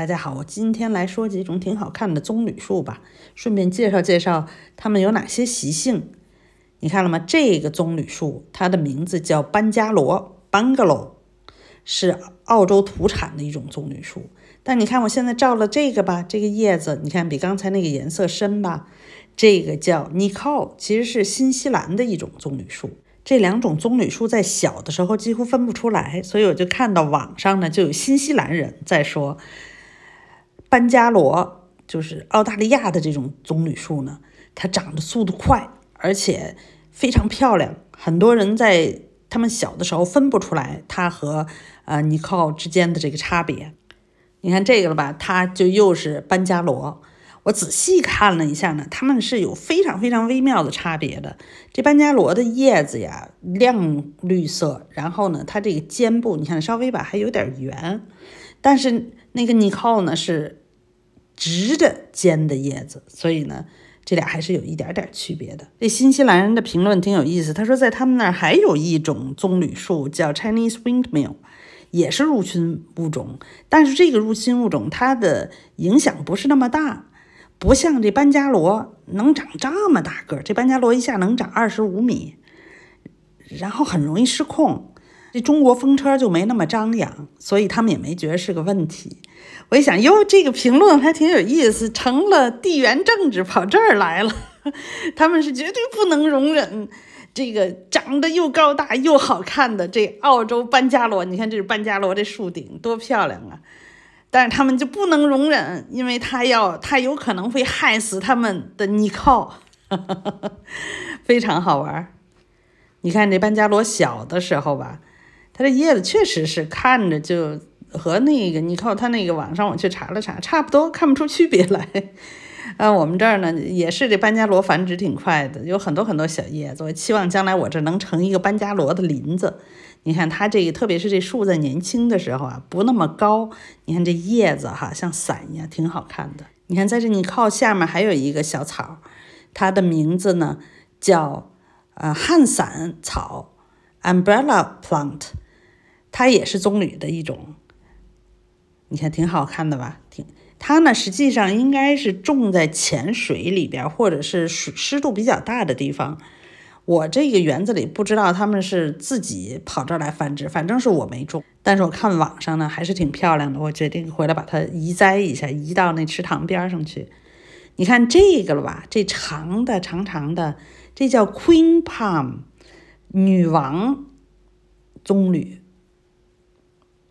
大家好，我今天来说几种挺好看的棕榈树吧，顺便介绍介绍它们有哪些习性。你看了吗？这个棕榈树，它的名字叫班加罗 b a n g a l o o 是澳洲土产的一种棕榈树。但你看，我现在照了这个吧，这个叶子，你看比刚才那个颜色深吧。这个叫 Nicole，其实是新西兰的一种棕榈树。这两种棕榈树在小的时候几乎分不出来，所以我就看到网上呢就有新西兰人在说。班加罗就是澳大利亚的这种棕榈树呢，它长得速度快，而且非常漂亮。很多人在他们小的时候分不出来它和呃尼考之间的这个差别。你看这个了吧，它就又是班加罗。我仔细看了一下呢，它们是有非常非常微妙的差别的。这班加罗的叶子呀，亮绿色，然后呢，它这个尖部你看稍微吧还有点圆，但是那个尼考呢是。直着尖的叶子，所以呢，这俩还是有一点点区别的。这新西兰人的评论挺有意思，他说在他们那儿还有一种棕榈树叫 Chinese windmill，也是入侵物种，但是这个入侵物种它的影响不是那么大，不像这班加罗能长这么大个儿，这班加罗一下能长二十五米，然后很容易失控。这中国风车就没那么张扬，所以他们也没觉得是个问题。我一想，哟，这个评论还挺有意思，成了地缘政治跑这儿来了。他们是绝对不能容忍这个长得又高大又好看的这澳洲班加罗。你看，这是班加罗这树顶多漂亮啊！但是他们就不能容忍，因为他要他有可能会害死他们的尼哈，非常好玩。你看这班加罗小的时候吧。它这叶子确实是看着就和那个，你靠它那个网上我去查了查，差不多看不出区别来。啊，我们这儿呢也是这班加罗繁殖挺快的，有很多很多小叶子。我期望将来我这能成一个班加罗的林子。你看它这个，特别是这树在年轻的时候啊，不那么高。你看这叶子哈，像伞一样，挺好看的。你看在这，你靠下面还有一个小草，它的名字呢叫啊汉伞草 （umbrella plant）。它也是棕榈的一种，你看挺好看的吧？挺它呢，实际上应该是种在浅水里边，或者是湿湿度比较大的地方。我这个园子里不知道他们是自己跑这儿来繁殖，反正是我没种。但是我看网上呢，还是挺漂亮的。我决定回来把它移栽一下，移到那池塘边上去。你看这个了吧？这长的长长的，这叫 Queen Palm，女王棕榈。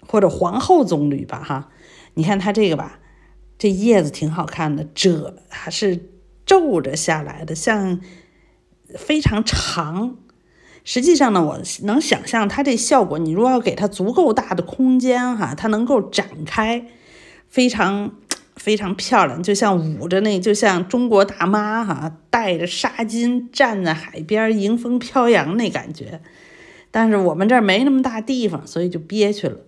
或者皇后棕榈吧，哈，你看它这个吧，这叶子挺好看的，褶还是皱着下来的，像非常长。实际上呢，我能想象它这效果，你如果要给它足够大的空间，哈，它能够展开，非常非常漂亮，就像捂着那，就像中国大妈哈，带着纱巾站在海边迎风飘扬那感觉。但是我们这儿没那么大地方，所以就憋屈了。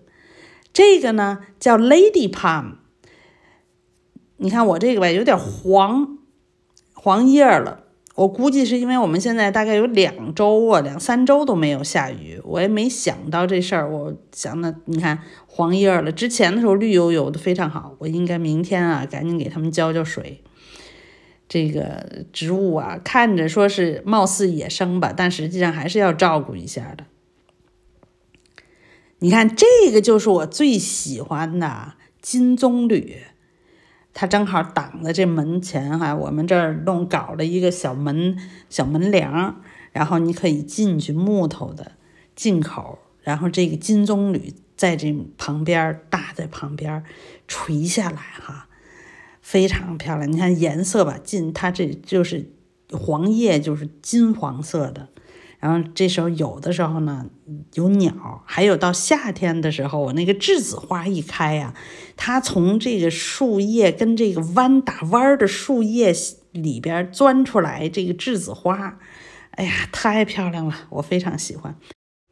这个呢叫 Lady Palm，你看我这个吧，有点黄黄叶了。我估计是因为我们现在大概有两周啊，两三周都没有下雨，我也没想到这事儿。我想的，你看黄叶了，之前的时候绿油油的非常好。我应该明天啊，赶紧给他们浇浇水。这个植物啊，看着说是貌似野生吧，但实际上还是要照顾一下的。你看这个就是我最喜欢的金棕榈，它正好挡在这门前哈。我们这儿弄搞了一个小门小门梁，然后你可以进去木头的进口，然后这个金棕榈在这旁边搭在旁边垂下来哈，非常漂亮。你看颜色吧，金它这就是黄叶就是金黄色的。然后这时候有的时候呢，有鸟，还有到夏天的时候，我那个栀子花一开呀，它从这个树叶跟这个弯打弯儿的树叶里边钻出来，这个栀子花，哎呀，太漂亮了，我非常喜欢。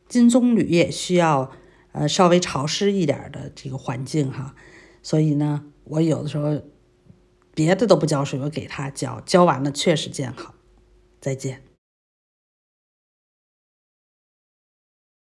金棕榈也需要呃稍微潮湿一点的这个环境哈，所以呢，我有的时候别的都不浇水，我给它浇，浇完了确实见好。再见。